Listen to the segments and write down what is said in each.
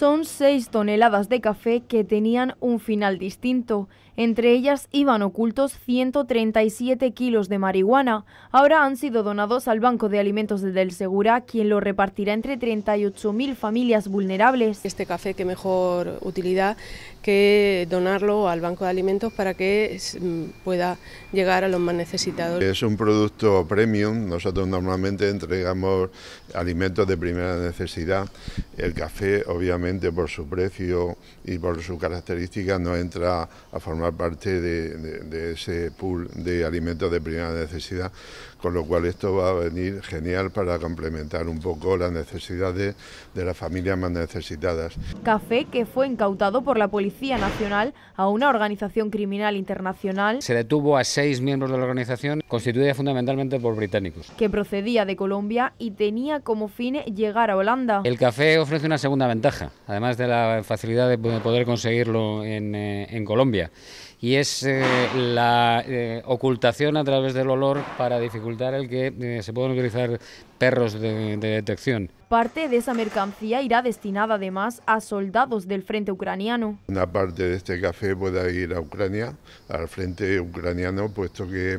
Son seis toneladas de café que tenían un final distinto. Entre ellas iban ocultos 137 kilos de marihuana. Ahora han sido donados al Banco de Alimentos del Segura, quien lo repartirá entre 38.000 familias vulnerables. Este café, qué mejor utilidad que donarlo al Banco de Alimentos para que mm, pueda llegar a los más necesitados. Es un producto premium. Nosotros normalmente entregamos alimentos de primera necesidad. El café, obviamente, por su precio y por sus características no entra a formar parte de, de ese pool de alimentos de primera necesidad, con lo cual esto va a venir genial para complementar un poco las necesidades de las familias más necesitadas. Café que fue incautado por la Policía Nacional a una organización criminal internacional. Se detuvo a seis miembros de la organización, constituida fundamentalmente por británicos. Que procedía de Colombia y tenía como fin llegar a Holanda. El café ofrece una segunda ventaja además de la facilidad de poder conseguirlo eh, en, Colombia. Y es eh, la eh, ocultación a través del olor para dificultar el que se puedan utilizar perros de, detección. Parte de esa mercancía irá destinada además a soldados del frente ucraniano. Una parte de este café pueda ir a Ucrania, al frente ucraniano, puesto que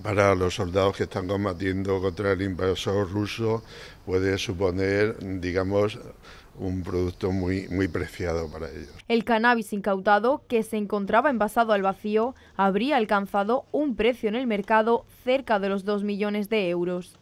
para los soldados que están combatiendo contra el invasor ruso puede suponer, digamos, un producto muy, muy preciado para ellos. El cannabis incautado, que se encontraba envasado al vacío, habría alcanzado un precio en el mercado cerca de los 2 millones de euros.